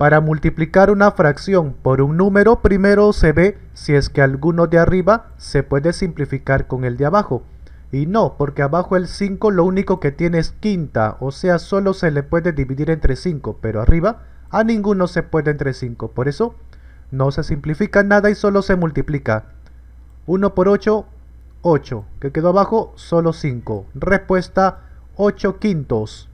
Para multiplicar una fracción por un número, primero se ve si es que alguno de arriba se puede simplificar con el de abajo. Y no, porque abajo el 5 lo único que tiene es quinta, o sea, solo se le puede dividir entre 5, pero arriba a ninguno se puede entre 5. Por eso, no se simplifica nada y solo se multiplica. 1 por 8, 8. Que quedó abajo, solo 5. Respuesta 8 quintos.